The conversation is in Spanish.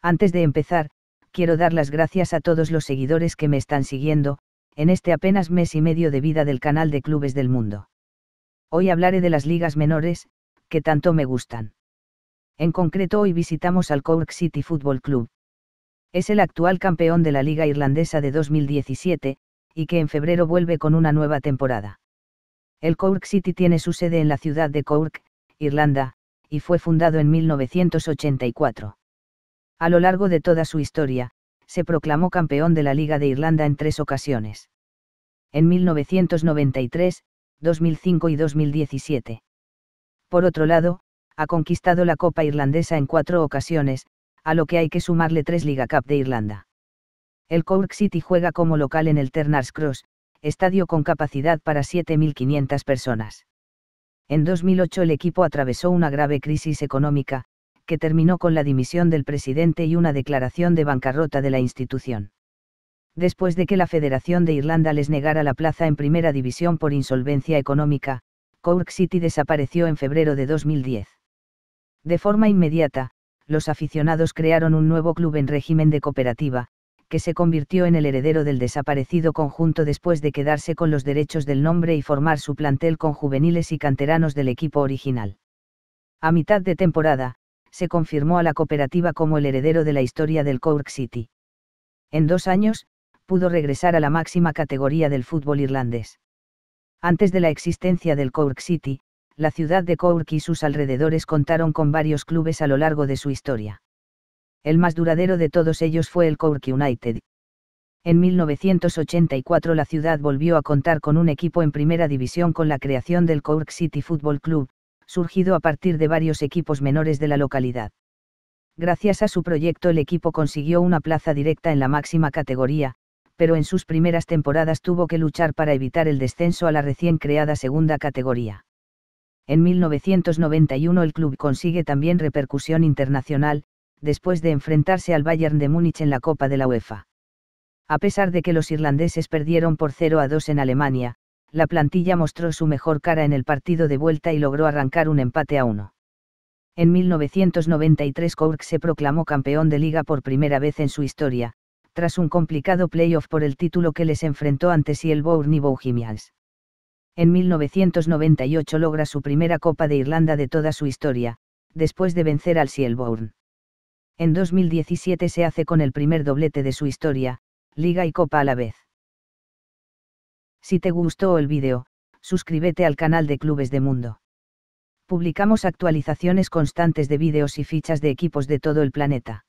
Antes de empezar, quiero dar las gracias a todos los seguidores que me están siguiendo, en este apenas mes y medio de vida del canal de Clubes del Mundo. Hoy hablaré de las ligas menores, que tanto me gustan. En concreto hoy visitamos al Cork City Football Club. Es el actual campeón de la Liga Irlandesa de 2017, y que en febrero vuelve con una nueva temporada. El Cork City tiene su sede en la ciudad de Cork, Irlanda, y fue fundado en 1984. A lo largo de toda su historia, se proclamó campeón de la Liga de Irlanda en tres ocasiones. En 1993, 2005 y 2017. Por otro lado, ha conquistado la Copa Irlandesa en cuatro ocasiones, a lo que hay que sumarle tres Liga Cup de Irlanda. El Cork City juega como local en el Ternars Cross, estadio con capacidad para 7.500 personas. En 2008 el equipo atravesó una grave crisis económica, que terminó con la dimisión del presidente y una declaración de bancarrota de la institución. Después de que la Federación de Irlanda les negara la plaza en primera división por insolvencia económica, Cork City desapareció en febrero de 2010. De forma inmediata, los aficionados crearon un nuevo club en régimen de cooperativa, que se convirtió en el heredero del desaparecido conjunto después de quedarse con los derechos del nombre y formar su plantel con juveniles y canteranos del equipo original. A mitad de temporada, se confirmó a la cooperativa como el heredero de la historia del Cork City. En dos años, pudo regresar a la máxima categoría del fútbol irlandés. Antes de la existencia del Cork City, la ciudad de Cork y sus alrededores contaron con varios clubes a lo largo de su historia. El más duradero de todos ellos fue el Cork United. En 1984 la ciudad volvió a contar con un equipo en primera división con la creación del Cork City Football Club, surgido a partir de varios equipos menores de la localidad. Gracias a su proyecto el equipo consiguió una plaza directa en la máxima categoría, pero en sus primeras temporadas tuvo que luchar para evitar el descenso a la recién creada segunda categoría. En 1991 el club consigue también repercusión internacional, después de enfrentarse al Bayern de Múnich en la Copa de la UEFA. A pesar de que los irlandeses perdieron por 0 a 2 en Alemania, la plantilla mostró su mejor cara en el partido de vuelta y logró arrancar un empate a 1. En 1993 Cork se proclamó campeón de liga por primera vez en su historia, tras un complicado playoff por el título que les enfrentó ante Sielborn y Bohemians en 1998 logra su primera Copa de Irlanda de toda su historia, después de vencer al Sielborn. En 2017 se hace con el primer doblete de su historia, liga y copa a la vez. Si te gustó el vídeo, suscríbete al canal de Clubes de Mundo. Publicamos actualizaciones constantes de vídeos y fichas de equipos de todo el planeta.